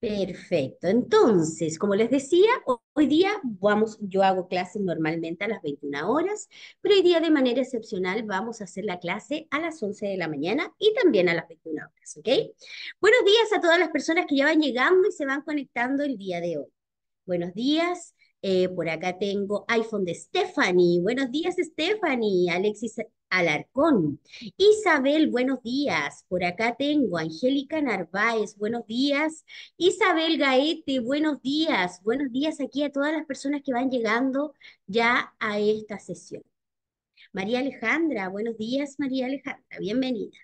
Perfecto. Entonces, como les decía, hoy día vamos, yo hago clases normalmente a las 21 horas, pero hoy día de manera excepcional vamos a hacer la clase a las 11 de la mañana y también a las 21 horas, ¿ok? Buenos días a todas las personas que ya van llegando y se van conectando el día de hoy. Buenos días. Eh, por acá tengo iPhone de Stephanie. Buenos días, Stephanie. Alexis Alarcón. Isabel, buenos días. Por acá tengo Angélica Narváez, buenos días. Isabel Gaete, buenos días. Buenos días aquí a todas las personas que van llegando ya a esta sesión. María Alejandra, buenos días, María Alejandra, bienvenida.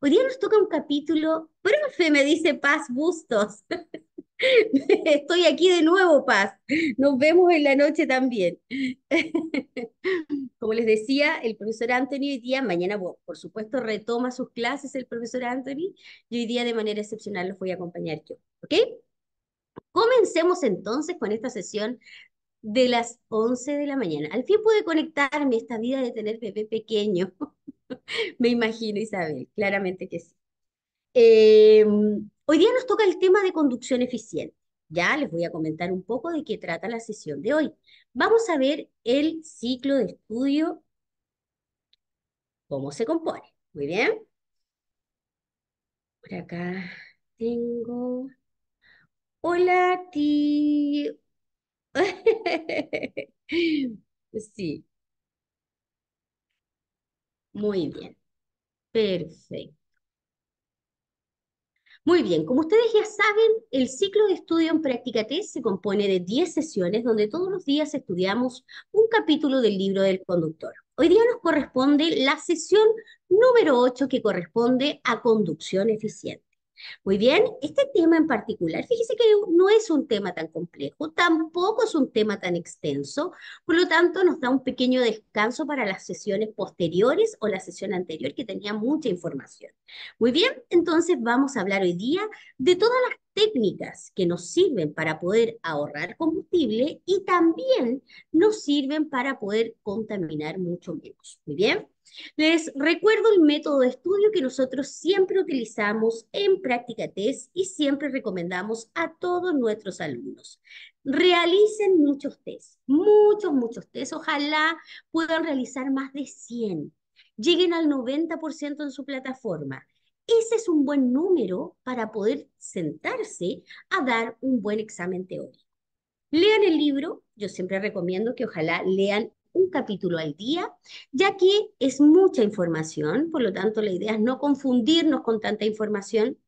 Hoy día nos toca un capítulo, profe, me dice Paz Bustos. Estoy aquí de nuevo, Paz. Nos vemos en la noche también. Como les decía, el profesor Anthony hoy día, mañana por supuesto retoma sus clases el profesor Anthony y hoy día de manera excepcional los voy a acompañar yo. ¿Ok? Comencemos entonces con esta sesión de las 11 de la mañana. Al fin pude conectarme esta vida de tener bebé pequeño. Me imagino, Isabel, claramente que sí. Eh, Hoy día nos toca el tema de conducción eficiente. Ya les voy a comentar un poco de qué trata la sesión de hoy. Vamos a ver el ciclo de estudio, cómo se compone. Muy bien. Por acá tengo... Hola, ti! sí. Muy bien. Perfecto. Muy bien, como ustedes ya saben, el ciclo de estudio en práctica T se compone de 10 sesiones donde todos los días estudiamos un capítulo del libro del conductor. Hoy día nos corresponde la sesión número 8 que corresponde a conducción eficiente. Muy bien, este tema en particular, fíjese que no es un tema tan complejo, tampoco es un tema tan extenso, por lo tanto nos da un pequeño descanso para las sesiones posteriores o la sesión anterior que tenía mucha información. Muy bien, entonces vamos a hablar hoy día de todas las técnicas que nos sirven para poder ahorrar combustible y también nos sirven para poder contaminar mucho menos. Muy bien. Les recuerdo el método de estudio que nosotros siempre utilizamos en práctica test y siempre recomendamos a todos nuestros alumnos. Realicen muchos test, muchos, muchos test. Ojalá puedan realizar más de 100 lleguen al 90% en su plataforma. Ese es un buen número para poder sentarse a dar un buen examen teórico. Lean el libro, yo siempre recomiendo que ojalá lean un capítulo al día, ya que es mucha información, por lo tanto la idea es no confundirnos con tanta información.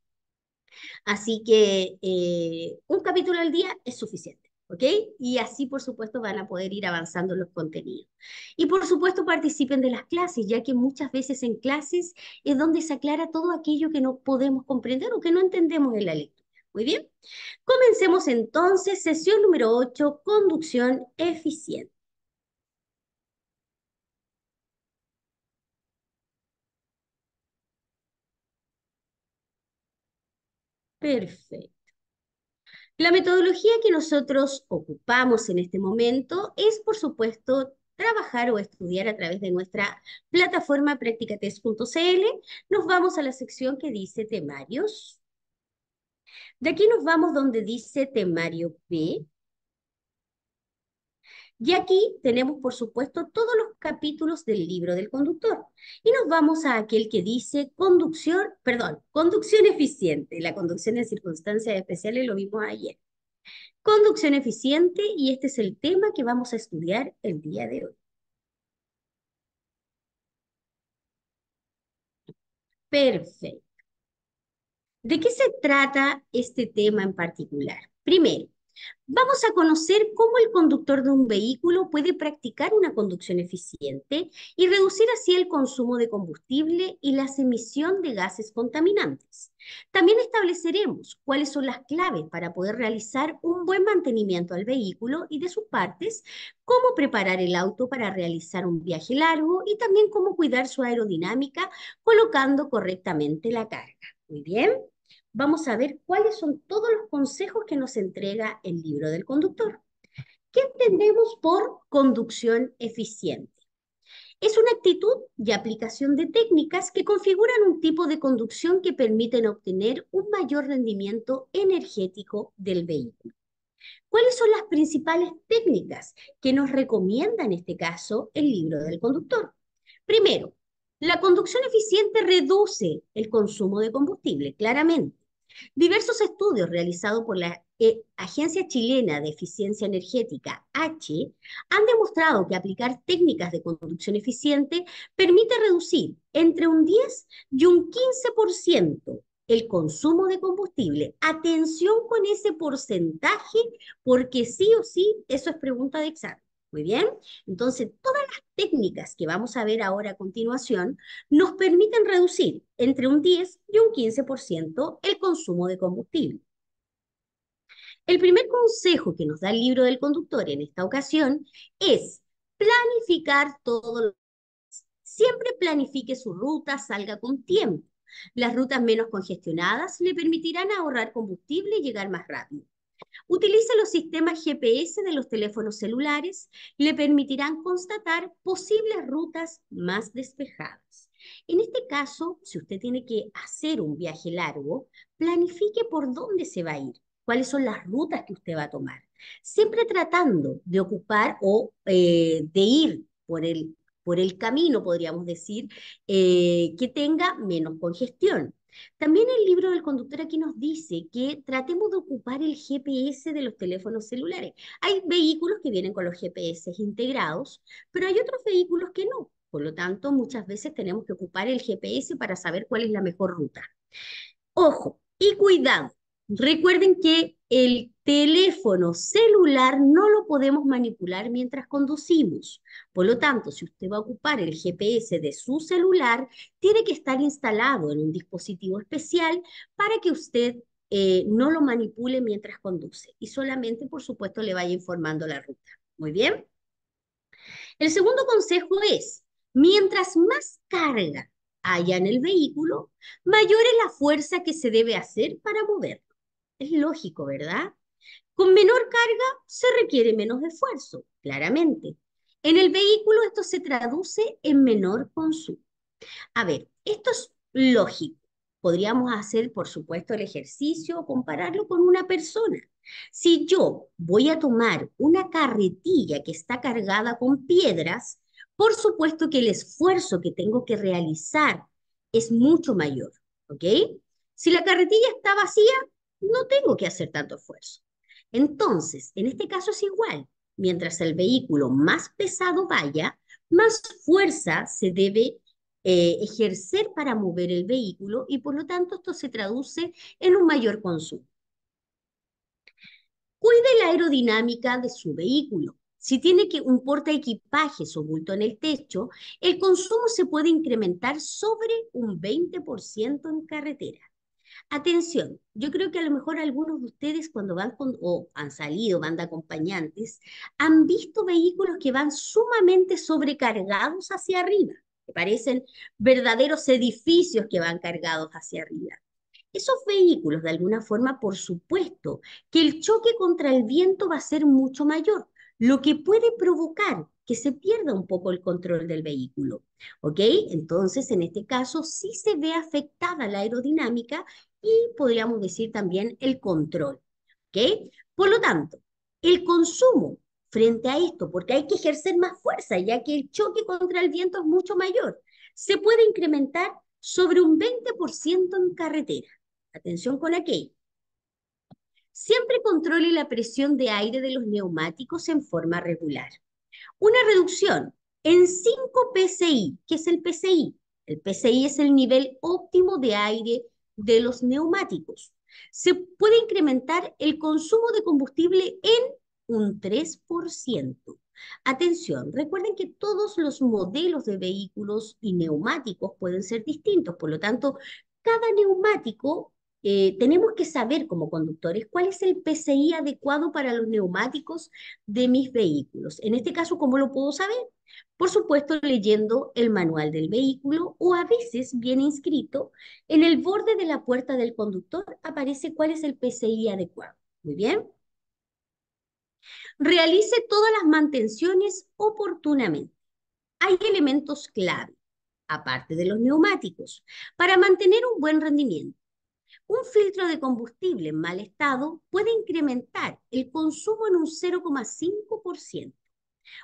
Así que eh, un capítulo al día es suficiente. ¿ok? Y así, por supuesto, van a poder ir avanzando los contenidos. Y, por supuesto, participen de las clases, ya que muchas veces en clases es donde se aclara todo aquello que no podemos comprender o que no entendemos en la lectura. Muy bien, comencemos entonces sesión número 8, conducción eficiente. Perfecto. La metodología que nosotros ocupamos en este momento es, por supuesto, trabajar o estudiar a través de nuestra plataforma practicatest.cl. Nos vamos a la sección que dice temarios. De aquí nos vamos donde dice temario B y aquí tenemos, por supuesto, todos los capítulos del libro del conductor. Y nos vamos a aquel que dice conducción, perdón, conducción eficiente. La conducción en circunstancias especiales lo vimos ayer. Conducción eficiente y este es el tema que vamos a estudiar el día de hoy. Perfecto. ¿De qué se trata este tema en particular? Primero, Vamos a conocer cómo el conductor de un vehículo puede practicar una conducción eficiente y reducir así el consumo de combustible y la emisión de gases contaminantes. También estableceremos cuáles son las claves para poder realizar un buen mantenimiento al vehículo y de sus partes, cómo preparar el auto para realizar un viaje largo y también cómo cuidar su aerodinámica colocando correctamente la carga. Muy bien vamos a ver cuáles son todos los consejos que nos entrega el libro del conductor. ¿Qué entendemos por conducción eficiente? Es una actitud y aplicación de técnicas que configuran un tipo de conducción que permiten obtener un mayor rendimiento energético del vehículo. ¿Cuáles son las principales técnicas que nos recomienda en este caso el libro del conductor? Primero, la conducción eficiente reduce el consumo de combustible, claramente. Diversos estudios realizados por la eh, Agencia Chilena de Eficiencia Energética, H, han demostrado que aplicar técnicas de conducción eficiente permite reducir entre un 10 y un 15% el consumo de combustible. Atención con ese porcentaje, porque sí o sí, eso es pregunta de examen. Muy bien, entonces todas las técnicas que vamos a ver ahora a continuación nos permiten reducir entre un 10 y un 15% el consumo de combustible. El primer consejo que nos da el libro del conductor en esta ocasión es planificar todo. Siempre planifique su ruta, salga con tiempo. Las rutas menos congestionadas le permitirán ahorrar combustible y llegar más rápido. Utiliza los sistemas GPS de los teléfonos celulares, le permitirán constatar posibles rutas más despejadas. En este caso, si usted tiene que hacer un viaje largo, planifique por dónde se va a ir, cuáles son las rutas que usted va a tomar, siempre tratando de ocupar o eh, de ir por el, camino, podríamos decir, eh, que tenga menos congestión también el libro del conductor aquí nos dice que tratemos de ocupar el GPS de los teléfonos celulares. Hay vehículos que vienen con los GPS integrados, pero hay otros vehículos que no. Por lo tanto, muchas veces tenemos que ocupar el GPS para saber cuál es la mejor ruta. Ojo y cuidado. Recuerden que el teléfono celular no lo podemos manipular mientras conducimos. Por lo tanto, si usted va a ocupar el GPS de su celular, tiene que estar instalado en un dispositivo especial para que usted eh, no lo manipule mientras conduce y solamente, por supuesto, le vaya informando la ruta. Muy bien. El segundo consejo es, mientras más carga haya en el vehículo, mayor es la fuerza que se debe hacer para moverlo. Es lógico, ¿verdad? Con menor carga se requiere menos esfuerzo, claramente. En el vehículo esto se traduce en menor consumo. A ver, esto es lógico. Podríamos hacer, por supuesto, el ejercicio, o compararlo con una persona. Si yo voy a tomar una carretilla que está cargada con piedras, por supuesto que el esfuerzo que tengo que realizar es mucho mayor, ¿ok? Si la carretilla está vacía, no tengo que hacer tanto esfuerzo. Entonces, en este caso es igual. Mientras el vehículo más pesado vaya, más fuerza se debe eh, ejercer para mover el vehículo y por lo tanto esto se traduce en un mayor consumo. Cuide la aerodinámica de su vehículo. Si tiene que un porta equipajes o bulto en el techo, el consumo se puede incrementar sobre un 20% en carretera. Atención, yo creo que a lo mejor algunos de ustedes cuando van con, o han salido, van de acompañantes, han visto vehículos que van sumamente sobrecargados hacia arriba, que parecen verdaderos edificios que van cargados hacia arriba. Esos vehículos, de alguna forma, por supuesto, que el choque contra el viento va a ser mucho mayor lo que puede provocar que se pierda un poco el control del vehículo. ¿Ok? Entonces, en este caso, sí se ve afectada la aerodinámica y podríamos decir también el control. ¿Ok? Por lo tanto, el consumo frente a esto, porque hay que ejercer más fuerza, ya que el choque contra el viento es mucho mayor, se puede incrementar sobre un 20% en carretera. Atención con aquello. Siempre controle la presión de aire de los neumáticos en forma regular. Una reducción en 5 PSI, que es el PSI? El PSI es el nivel óptimo de aire de los neumáticos. Se puede incrementar el consumo de combustible en un 3%. Atención, recuerden que todos los modelos de vehículos y neumáticos pueden ser distintos, por lo tanto, cada neumático eh, tenemos que saber como conductores cuál es el PCI adecuado para los neumáticos de mis vehículos. En este caso, ¿cómo lo puedo saber? Por supuesto, leyendo el manual del vehículo o a veces viene inscrito en el borde de la puerta del conductor aparece cuál es el PCI adecuado. Muy bien. Realice todas las mantenciones oportunamente. Hay elementos clave, aparte de los neumáticos, para mantener un buen rendimiento. Un filtro de combustible en mal estado puede incrementar el consumo en un 0,5%.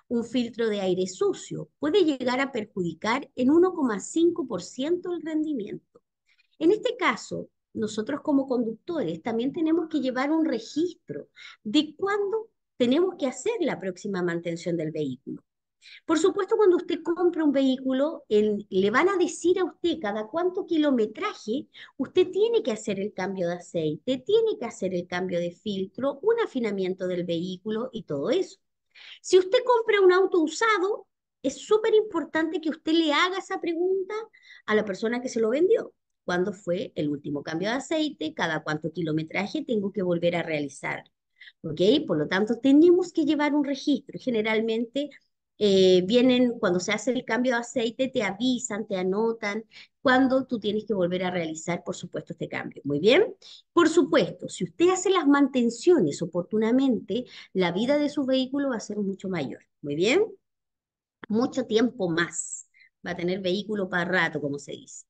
Un filtro de aire sucio puede llegar a perjudicar en 1,5% el rendimiento. En este caso, nosotros como conductores también tenemos que llevar un registro de cuándo tenemos que hacer la próxima mantención del vehículo. Por supuesto, cuando usted compra un vehículo, le van a decir a usted cada cuánto kilometraje usted tiene que hacer el cambio de aceite, tiene que hacer el cambio de filtro, un afinamiento del vehículo y todo eso. Si usted compra un auto usado, es súper importante que usted le haga esa pregunta a la persona que se lo vendió. ¿Cuándo fue el último cambio de aceite? ¿Cada cuánto kilometraje tengo que volver a realizar? ¿Ok? Por lo tanto, tenemos que llevar un registro. Generalmente eh, vienen, cuando se hace el cambio de aceite, te avisan, te anotan cuando tú tienes que volver a realizar, por supuesto, este cambio. Muy bien. Por supuesto, si usted hace las mantenciones oportunamente, la vida de su vehículo va a ser mucho mayor. Muy bien. Mucho tiempo más. Va a tener vehículo para rato, como se dice.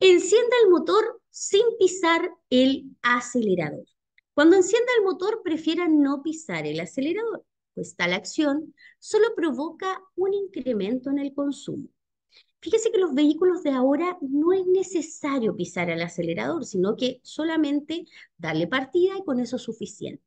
Encienda el motor sin pisar el acelerador. Cuando encienda el motor, prefiera no pisar el acelerador está pues, tal acción solo provoca un incremento en el consumo. Fíjese que los vehículos de ahora no es necesario pisar el acelerador, sino que solamente darle partida y con eso es suficiente.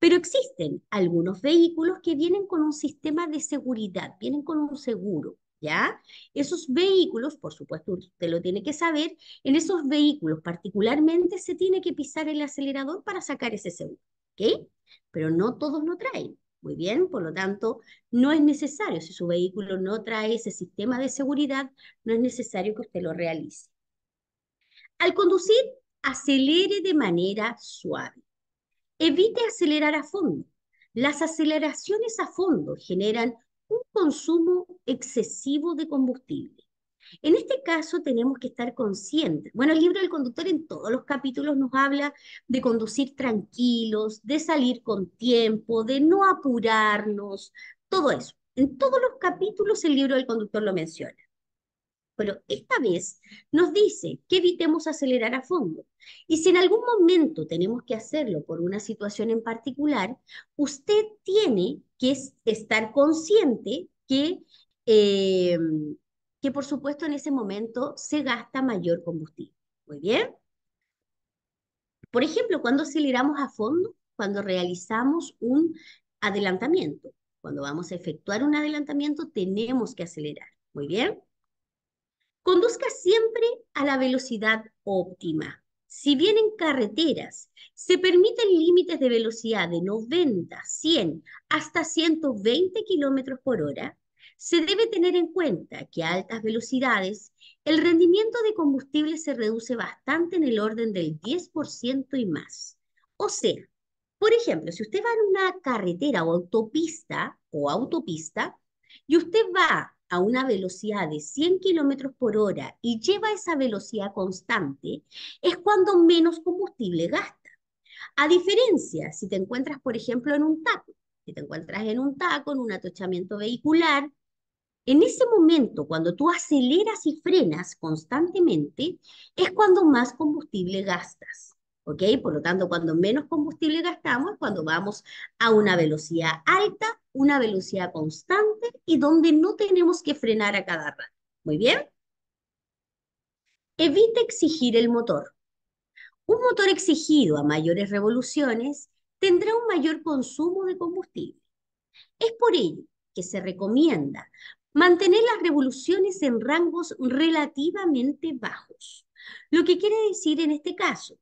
Pero existen algunos vehículos que vienen con un sistema de seguridad, vienen con un seguro, ¿ya? Esos vehículos, por supuesto, usted lo tiene que saber, en esos vehículos particularmente se tiene que pisar el acelerador para sacar ese seguro, ¿ok? Pero no todos lo traen. Muy bien, por lo tanto, no es necesario, si su vehículo no trae ese sistema de seguridad, no es necesario que usted lo realice. Al conducir, acelere de manera suave. Evite acelerar a fondo. Las aceleraciones a fondo generan un consumo excesivo de combustible en este caso tenemos que estar conscientes. Bueno, el libro del conductor en todos los capítulos nos habla de conducir tranquilos, de salir con tiempo, de no apurarnos, todo eso. En todos los capítulos el libro del conductor lo menciona. Pero esta vez nos dice que evitemos acelerar a fondo. Y si en algún momento tenemos que hacerlo por una situación en particular, usted tiene que estar consciente que eh, que por supuesto en ese momento se gasta mayor combustible. Muy bien. Por ejemplo, cuando aceleramos a fondo, cuando realizamos un adelantamiento. Cuando vamos a efectuar un adelantamiento tenemos que acelerar. Muy bien. Conduzca siempre a la velocidad óptima. Si bien en carreteras se permiten límites de velocidad de 90, 100 hasta 120 kilómetros por hora, se debe tener en cuenta que a altas velocidades el rendimiento de combustible se reduce bastante en el orden del 10% y más. O sea, por ejemplo, si usted va en una carretera o autopista o autopista y usted va a una velocidad de 100 kilómetros por hora y lleva esa velocidad constante, es cuando menos combustible gasta. A diferencia, si te encuentras, por ejemplo, en un taco, si te encuentras en un taco, en un atochamiento vehicular, en ese momento, cuando tú aceleras y frenas constantemente, es cuando más combustible gastas. ¿Ok? Por lo tanto, cuando menos combustible gastamos, cuando vamos a una velocidad alta, una velocidad constante y donde no tenemos que frenar a cada rato. ¿Muy bien? Evita exigir el motor. Un motor exigido a mayores revoluciones tendrá un mayor consumo de combustible. Es por ello que se recomienda mantener las revoluciones en rangos relativamente bajos. Lo que quiere decir en este caso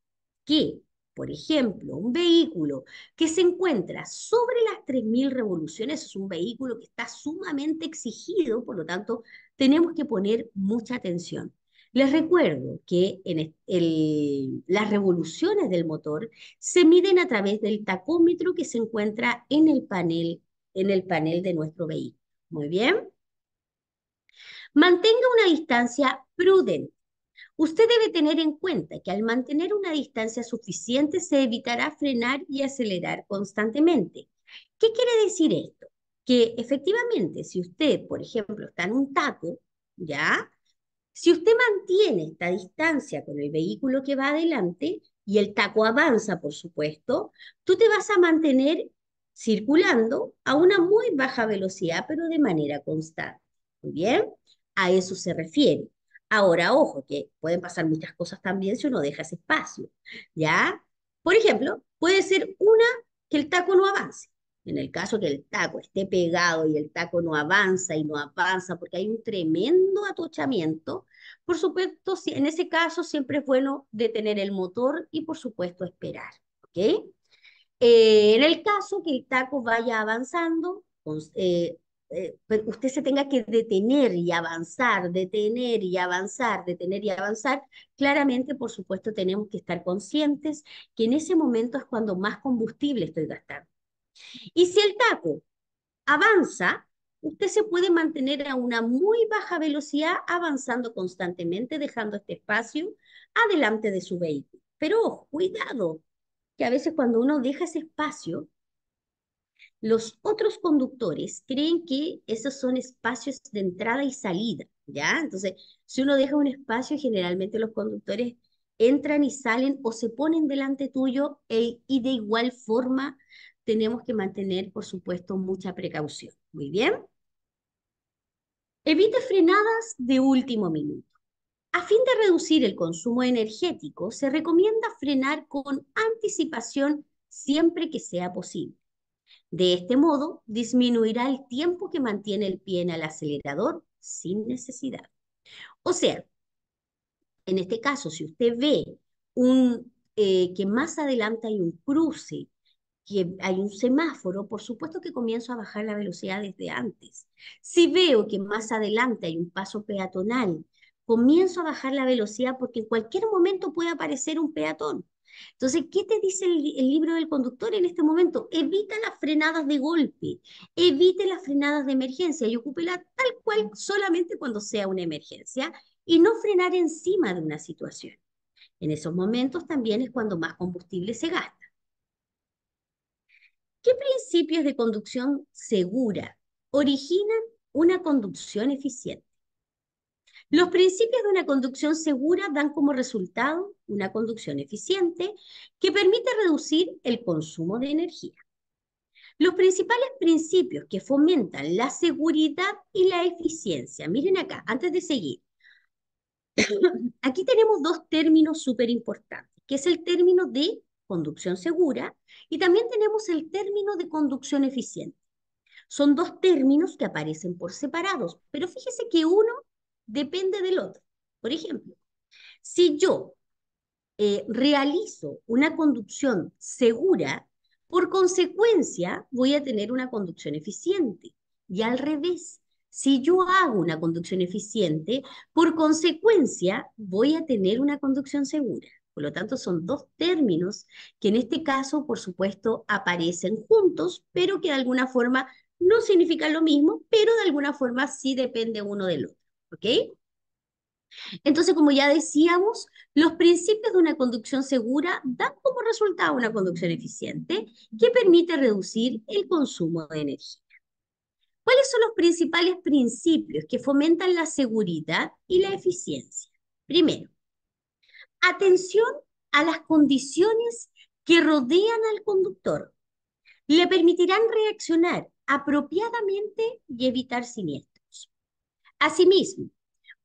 que, por ejemplo, un vehículo que se encuentra sobre las 3.000 revoluciones es un vehículo que está sumamente exigido, por lo tanto, tenemos que poner mucha atención. Les recuerdo que las revoluciones del motor se miden a través del tacómetro que se encuentra en el panel, en el panel de nuestro vehículo. Muy bien. Mantenga una distancia prudente. Usted debe tener en cuenta que al mantener una distancia suficiente se evitará frenar y acelerar constantemente. ¿Qué quiere decir esto? Que efectivamente, si usted, por ejemplo, está en un taco, ¿ya? Si usted mantiene esta distancia con el vehículo que va adelante y el taco avanza, por supuesto, tú te vas a mantener circulando a una muy baja velocidad, pero de manera constante. Muy ¿Bien? a eso se refiere. Ahora, ojo, que pueden pasar muchas cosas también si uno deja ese espacio, ¿ya? Por ejemplo, puede ser una que el taco no avance. En el caso que el taco esté pegado y el taco no avanza y no avanza porque hay un tremendo atochamiento, por supuesto, en ese caso siempre es bueno detener el motor y por supuesto esperar, ¿ok? Eh, en el caso que el taco vaya avanzando, eh, eh, pues, usted se tenga que detener y avanzar, detener y avanzar, detener y avanzar, claramente, por supuesto, tenemos que estar conscientes que en ese momento es cuando más combustible estoy gastando. Y si el taco avanza, usted se puede mantener a una muy baja velocidad avanzando constantemente, dejando este espacio adelante de su vehículo. Pero cuidado, que a veces cuando uno deja ese espacio, los otros conductores creen que esos son espacios de entrada y salida, ¿ya? Entonces, si uno deja un espacio, generalmente los conductores entran y salen o se ponen delante tuyo e, y de igual forma tenemos que mantener, por supuesto, mucha precaución. Muy bien. Evite frenadas de último minuto. A fin de reducir el consumo energético, se recomienda frenar con anticipación siempre que sea posible. De este modo, disminuirá el tiempo que mantiene el pie en el acelerador sin necesidad. O sea, en este caso, si usted ve un, eh, que más adelante hay un cruce, que hay un semáforo, por supuesto que comienzo a bajar la velocidad desde antes. Si veo que más adelante hay un paso peatonal, comienzo a bajar la velocidad porque en cualquier momento puede aparecer un peatón. Entonces, ¿qué te dice el, libro del conductor en este momento? Evita las frenadas de golpe, evite las frenadas de emergencia y ocúpela tal cual solamente cuando sea una emergencia y no frenar encima de una situación. En esos momentos también es cuando más combustible se gasta. ¿Qué principios de conducción segura originan una conducción eficiente? Los principios de una conducción segura dan como resultado una conducción eficiente que permite reducir el consumo de energía. Los principales principios que fomentan la seguridad y la eficiencia. Miren acá, antes de seguir. Aquí tenemos dos términos súper importantes, que es el término de conducción segura y también tenemos el término de conducción eficiente. Son dos términos que aparecen por separados, pero fíjese que uno depende del otro. Por ejemplo, si yo eh, realizo una conducción segura, por consecuencia voy a tener una conducción eficiente. Y al revés, si yo hago una conducción eficiente, por consecuencia voy a tener una conducción segura. Por lo tanto, son dos términos que en este caso, por supuesto, aparecen juntos, pero que de alguna forma no significan lo mismo, pero de alguna forma sí depende uno del otro. Entonces, como ya decíamos, los principios de una conducción segura dan como resultado una conducción eficiente que permite reducir el consumo de energía. ¿Cuáles son los principales principios que fomentan la seguridad y la eficiencia? Primero, atención a las condiciones que rodean al conductor. Le permitirán reaccionar apropiadamente y evitar siniestros. Asimismo,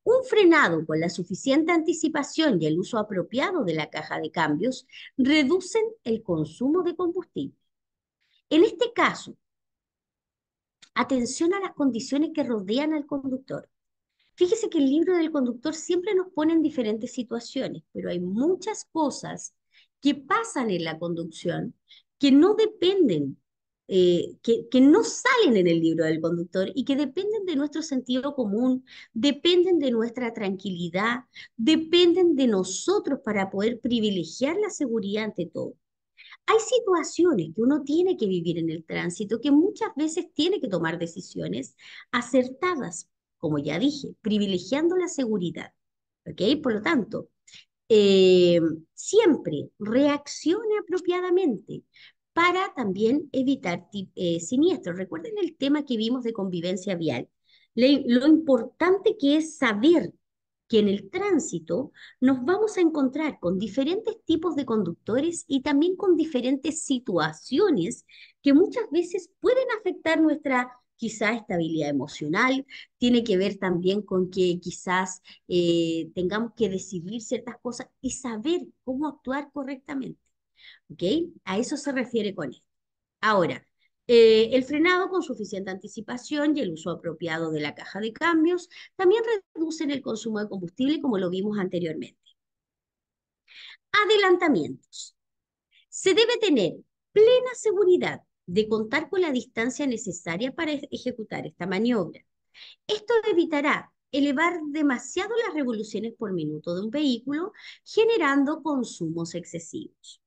un frenado con la suficiente anticipación y el uso apropiado de la caja de cambios reducen el consumo de combustible. En este caso, atención a las condiciones que rodean al conductor. Fíjese que el libro del conductor siempre nos pone en diferentes situaciones, pero hay muchas cosas que pasan en la conducción que no dependen eh, que, no salen en el libro del conductor y que dependen de nuestro sentido común, dependen de nuestra tranquilidad, dependen de nosotros para poder privilegiar la seguridad ante todo. Hay situaciones que uno tiene que vivir en el tránsito, que muchas veces tiene que tomar decisiones acertadas, como ya dije, privilegiando la seguridad. ¿ok? Por lo tanto, eh, siempre reaccione apropiadamente, para también evitar eh, siniestros. Recuerden el tema que vimos de convivencia vial. lo importante que es saber que en el tránsito nos vamos a encontrar con diferentes tipos de conductores y también con diferentes situaciones que muchas veces pueden afectar nuestra quizá estabilidad emocional, tiene que ver también con que quizás eh, tengamos que decidir ciertas cosas y saber cómo actuar correctamente. ¿Ok? A eso se refiere con esto. Ahora, eh, el frenado con suficiente anticipación y el uso apropiado de la caja de cambios también reducen el consumo de combustible como lo vimos anteriormente. Adelantamientos. Se debe tener plena seguridad de contar con la distancia necesaria para e-, ejecutar esta maniobra. Esto evitará elevar demasiado las revoluciones por minuto de un vehículo, generando consumos excesivos.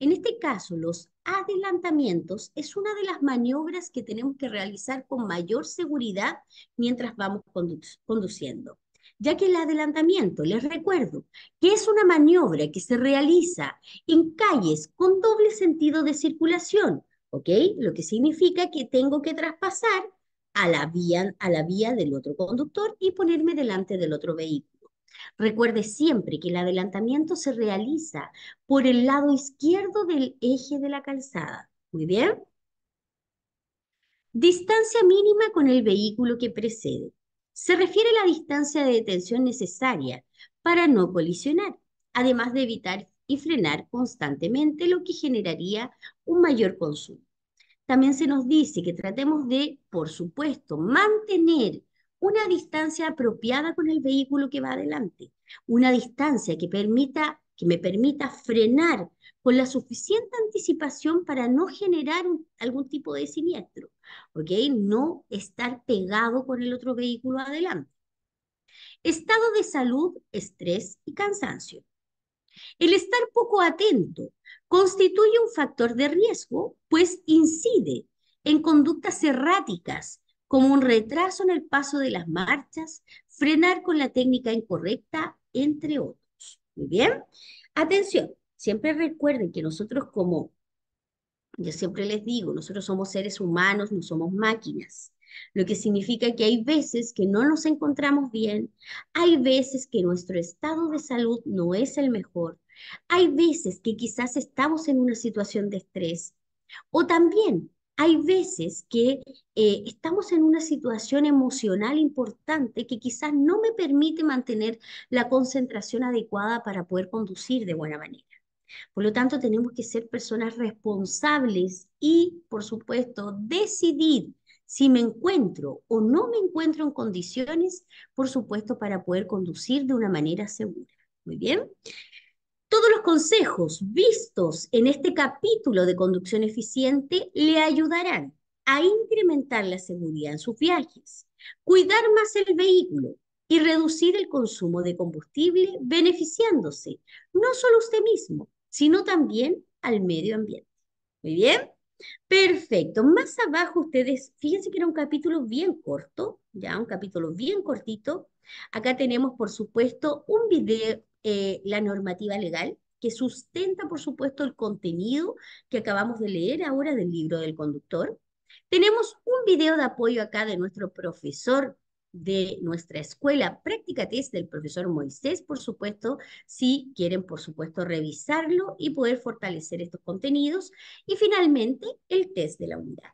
En este caso, los adelantamientos es una de las maniobras que tenemos que realizar con mayor seguridad mientras vamos conduciendo, ya que el adelantamiento, les recuerdo, que es una maniobra que se realiza en calles con doble sentido de circulación, ¿ok? Lo que significa que tengo que traspasar a la vía, a la vía del otro conductor y ponerme delante del otro vehículo. Recuerde siempre que el adelantamiento se realiza por el lado izquierdo del eje de la calzada. Muy bien. Distancia mínima con el vehículo que precede. Se refiere a la distancia de detención necesaria para no colisionar, además de evitar y frenar constantemente, lo que generaría un mayor consumo. También se nos dice que tratemos de, por supuesto, mantener una distancia apropiada con el vehículo que va adelante, una distancia que, permita, que me permita frenar con la suficiente anticipación para no generar algún tipo de siniestro, ¿ok? No estar pegado con el otro vehículo adelante. Estado de salud, estrés y cansancio. El estar poco atento constituye un factor de riesgo, pues incide en conductas erráticas como un retraso en el paso de las marchas, frenar con la técnica incorrecta, entre otros. Muy bien. Atención, siempre recuerden que nosotros como, yo siempre les digo, nosotros somos seres humanos, no somos máquinas lo que significa que hay veces que no nos encontramos bien, hay veces que nuestro estado de salud no es el mejor, hay veces que quizás estamos en una situación de estrés o también hay veces que eh, estamos en una situación emocional importante que quizás no me permite mantener la concentración adecuada para poder conducir de buena manera. Por lo tanto, tenemos que ser personas responsables y, por supuesto, decidir si me encuentro o no me encuentro en condiciones, por supuesto, para poder conducir de una manera segura. Muy bien. Todos los consejos vistos en este capítulo de conducción eficiente le ayudarán a incrementar la seguridad en sus viajes, cuidar más el vehículo y reducir el consumo de combustible, beneficiándose no solo usted mismo, sino también al medio ambiente. ¿Muy bien? Perfecto. Más abajo ustedes, fíjense que era un capítulo bien corto, ya un capítulo bien cortito. Acá tenemos, por supuesto, un video, eh, la normativa legal que sustenta, por supuesto, el contenido que acabamos de leer ahora del libro del conductor. Tenemos un video de apoyo acá de nuestro profesor de nuestra escuela Práctica Test del profesor Moisés, por supuesto, si quieren, por supuesto, revisarlo y poder fortalecer estos contenidos. Y finalmente, el test de la unidad.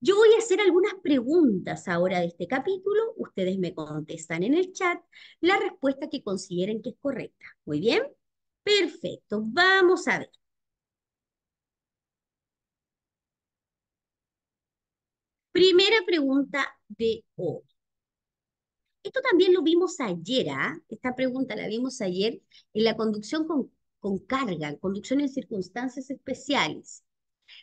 Yo voy a hacer algunas preguntas ahora de este capítulo, ustedes me contestan en el chat la respuesta que consideren que es correcta. Muy bien, perfecto, vamos a ver. Primera pregunta de hoy. Esto también lo vimos ayer, ¿ah? esta pregunta la vimos ayer en la conducción con, con carga, conducción en circunstancias especiales.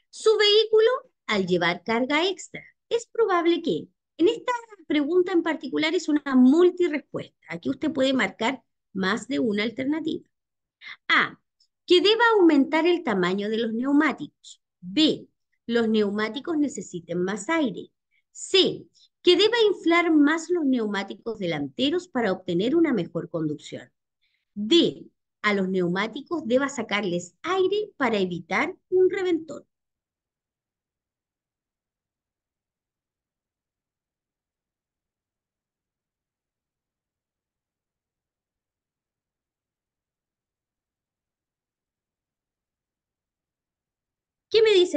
Su vehículo al llevar carga extra? Es probable que en esta pregunta en particular es una multirespuesta. Aquí usted puede marcar más de una alternativa. A. Que deba aumentar el tamaño de los neumáticos. B. Los neumáticos necesiten más aire. C. Que deba inflar más los neumáticos delanteros para obtener una mejor conducción. D. A los neumáticos deba sacarles aire para evitar un reventón.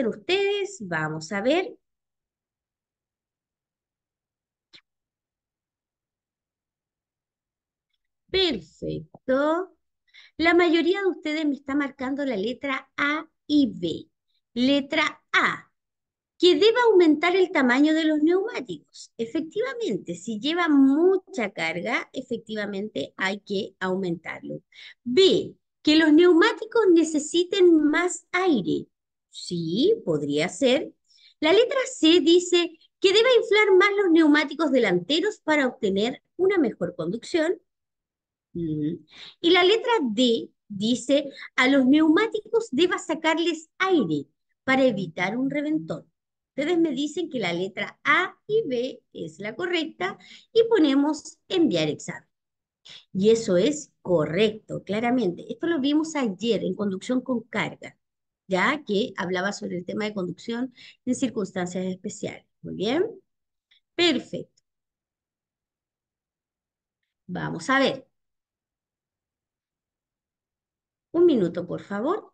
ustedes? Vamos a ver. Perfecto. La mayoría de ustedes me está marcando la letra A y B. Letra A, que deba aumentar el tamaño de los neumáticos. Efectivamente, si lleva mucha carga, efectivamente hay que aumentarlo. B, que los neumáticos necesiten más aire. Sí, podría ser. La letra C dice que deba inflar más los neumáticos delanteros para obtener una mejor conducción. Mm. Y la letra D dice, a los neumáticos deba sacarles aire para evitar un reventón. Ustedes me dicen que la letra A y B es la correcta y ponemos enviar examen. Y eso es correcto, claramente. Esto lo vimos ayer en conducción con carga ya que hablaba sobre el tema de conducción en circunstancias especiales. Muy bien. Perfecto. Vamos a ver. Un minuto, por favor.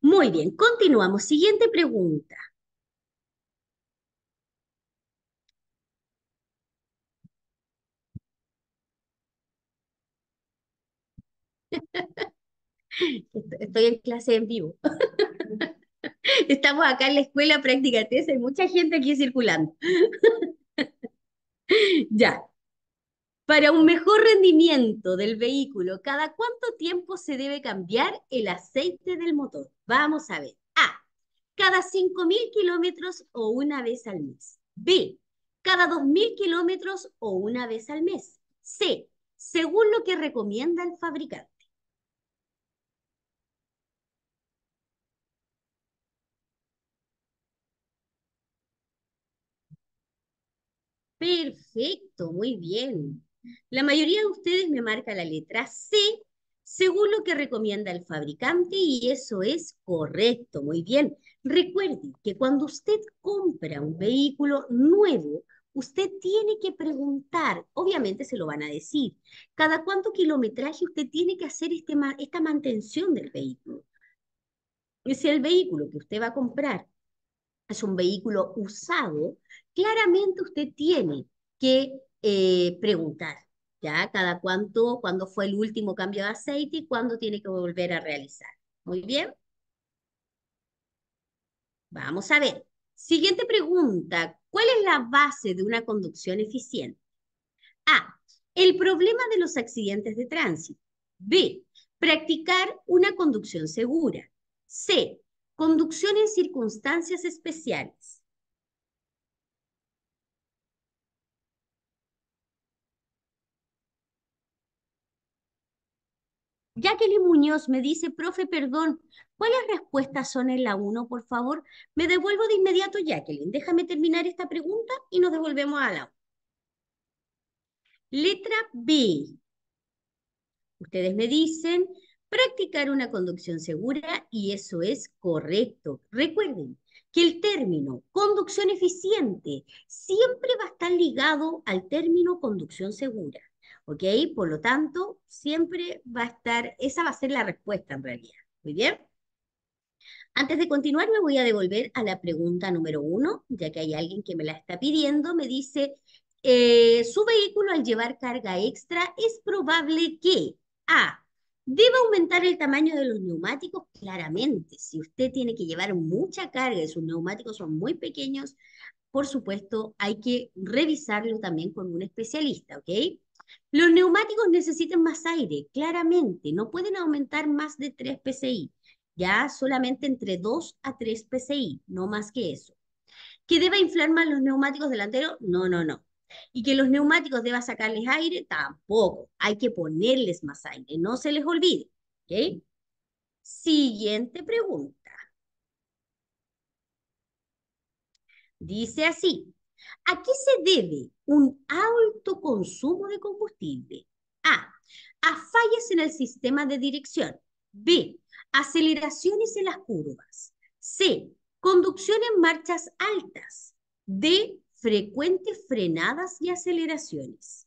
Muy bien, continuamos. Siguiente pregunta. Estoy en clase en vivo. Estamos acá en la escuela práctica prácticamente, hay mucha gente aquí circulando. ya. Para un mejor rendimiento del vehículo, ¿cada cuánto tiempo se debe cambiar el aceite del motor? Vamos a ver. A. Cada 5.000 kilómetros o una vez al mes. B. Cada 2.000 kilómetros o una vez al mes. C. Según lo que recomienda el fabricante. Perfecto, muy bien. La mayoría de ustedes me marca la letra C según lo que recomienda el fabricante y eso es correcto, muy bien. Recuerde que cuando usted compra un vehículo nuevo, usted tiene que preguntar, obviamente se lo van a decir, cada cuánto kilometraje usted tiene que hacer este, esta mantención del vehículo. es el vehículo que usted va a comprar es un vehículo usado, claramente usted tiene que eh, preguntar, ¿ya? Cada cuánto, cuándo fue el último cambio de aceite y cuándo tiene que volver a realizar. Muy bien. Vamos a ver. Siguiente pregunta. ¿Cuál es la base de una conducción eficiente? A. El problema de los accidentes de tránsito. B. Practicar una conducción segura. C. Conducción en circunstancias especiales. Jacqueline Muñoz me dice, profe, perdón, ¿cuáles respuestas son en la 1, por favor? Me devuelvo de inmediato, Jacqueline. Déjame terminar esta pregunta y nos devolvemos a la 1. Letra B. Ustedes me dicen, practicar una conducción segura y eso es correcto. Recuerden que el término conducción eficiente siempre va a estar ligado al término conducción segura, ¿ok? Por lo tanto, siempre va a estar, esa va a ser la respuesta en realidad. Muy bien. Antes de continuar, me voy a devolver a la pregunta número uno, ya que hay alguien que me la está pidiendo. Me dice, eh, su vehículo al llevar carga extra es probable que A, Debe aumentar el tamaño de los neumáticos, claramente. Si usted tiene que llevar mucha carga y sus neumáticos son muy pequeños, por supuesto, hay que revisarlo también con un especialista, ¿ok? Los neumáticos necesitan más aire, claramente. No pueden aumentar más de 3 PSI, ya solamente entre 2 a 3 PSI, no más que eso. ¿Que deba inflar más los neumáticos delanteros? No, no, no. Y que los neumáticos deba sacarles aire, tampoco. Hay que ponerles más aire, no se les olvide. Siguiente pregunta. Dice así, ¿a qué se debe un alto consumo de combustible? A, a fallas en el sistema de dirección. B, aceleraciones en las curvas. C, conducción en marchas altas. D, frecuentes frenadas y aceleraciones.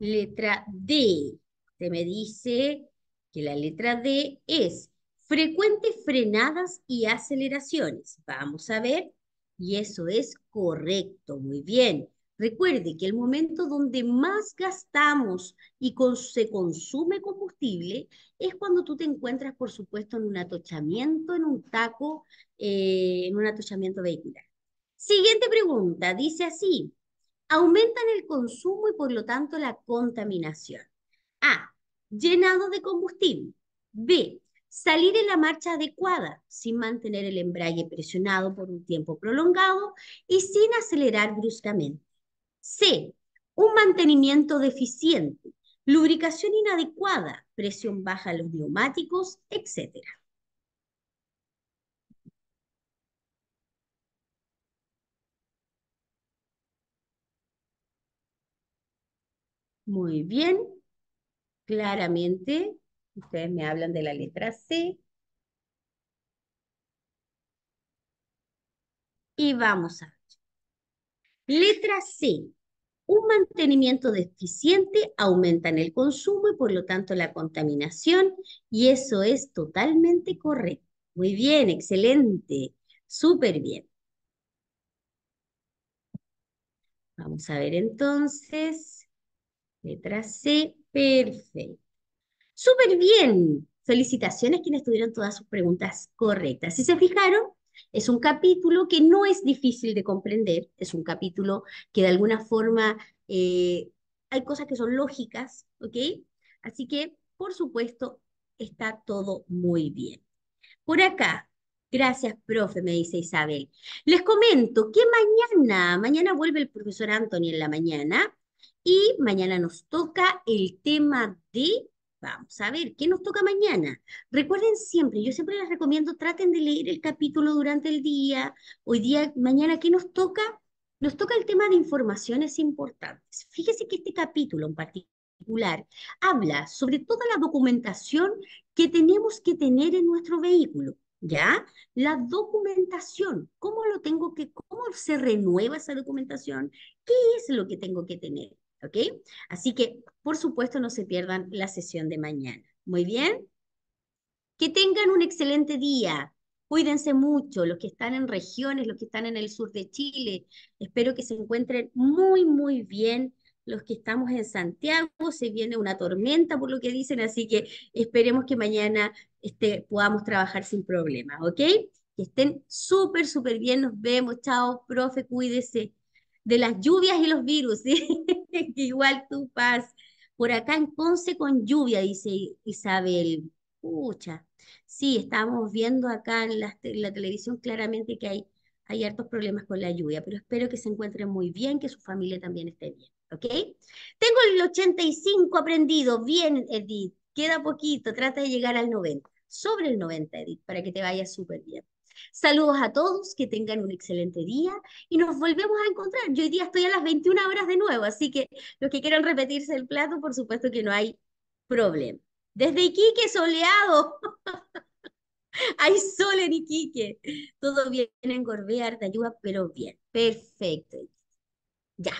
Letra D. Te me dice que la letra D es frecuentes frenadas y aceleraciones. Vamos a ver, y eso es correcto, muy bien. Recuerde que el momento donde más gastamos y se consume combustible es cuando tú te encuentras, por supuesto, en un atochamiento, en un taco, eh, en un atochamiento vehicular. Siguiente pregunta, dice así, aumentan el consumo y por lo tanto la contaminación. A, llenado de combustible. B. Salir en la marcha adecuada, sin mantener el embrague presionado por un tiempo prolongado y sin acelerar bruscamente. C. Un mantenimiento deficiente, lubricación inadecuada, presión baja en los neumáticos, etc. Muy bien claramente. Ustedes me hablan de la letra C. Y vamos a ver. Letra C. Un mantenimiento deficiente aumenta en el consumo y por lo tanto la contaminación y eso es totalmente correcto. Muy bien, excelente, súper bien. Vamos a ver entonces. Letra C, perfecto. Súper bien. Felicitaciones quienes tuvieron todas sus preguntas correctas. Si se fijaron, es un capítulo que no es difícil de comprender, es un capítulo que de alguna forma eh, hay cosas que son lógicas, ¿ok? Así que, por supuesto, está todo muy bien. Por acá, Gracias, profe, me dice Isabel. Les comento que mañana, mañana vuelve el profesor Anthony en la mañana y mañana nos toca el tema de, vamos a ver, ¿qué nos toca mañana? Recuerden siempre, yo siempre les recomiendo, traten de leer el capítulo durante el día, hoy día, mañana, ¿qué nos toca? Nos toca el tema de informaciones importantes. Fíjense que este capítulo en particular habla sobre toda la documentación que tenemos que tener en nuestro vehículo. ¿ya? La documentación, ¿cómo lo tengo que, cómo se renueva esa documentación? ¿Qué es lo que tengo que tener? ¿Ok? Así que, por supuesto, no se pierdan la sesión de mañana. Muy bien. Que tengan un excelente día. Cuídense mucho, los que están en regiones, los que están en el sur de Chile. Espero que se encuentren muy, muy bien. Los que estamos en Santiago, se viene una tormenta por lo que dicen, así que esperemos que mañana este, podamos trabajar sin problemas, ¿ok? Que estén súper, súper bien. Nos vemos. Chao, profe, cuídese de las lluvias y los virus. ¿sí? Igual tú, Paz. Por acá en Ponce con lluvia, dice Isabel. Pucha. Sí, estamos viendo acá en la, televisión claramente que hay, hay hartos problemas con la lluvia, pero espero que se encuentren muy bien, que su familia también esté bien. ¿Ok? Tengo el 85 aprendido. Bien, Edith. Queda poquito. Trata de llegar al 90. Sobre el 90, Edith, para que te vaya súper bien. Saludos a todos, que tengan un excelente día y nos volvemos a encontrar. Yo hoy día estoy a las 21 horas de nuevo, así que los que quieran repetirse el plato, por supuesto que no hay problema. Desde Iquique, soleado. Hay sol en Iquique. Todo bien en de ayuda pero bien. Perfecto. Ya.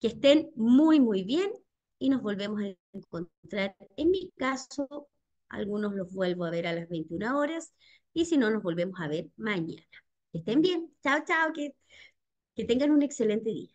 Que estén muy, muy bien y nos volvemos a encontrar. En mi caso, algunos los vuelvo a ver a las 21 horas, y si no, nos volvemos a ver mañana. Que estén bien. Chao, chao, que, que tengan un excelente día.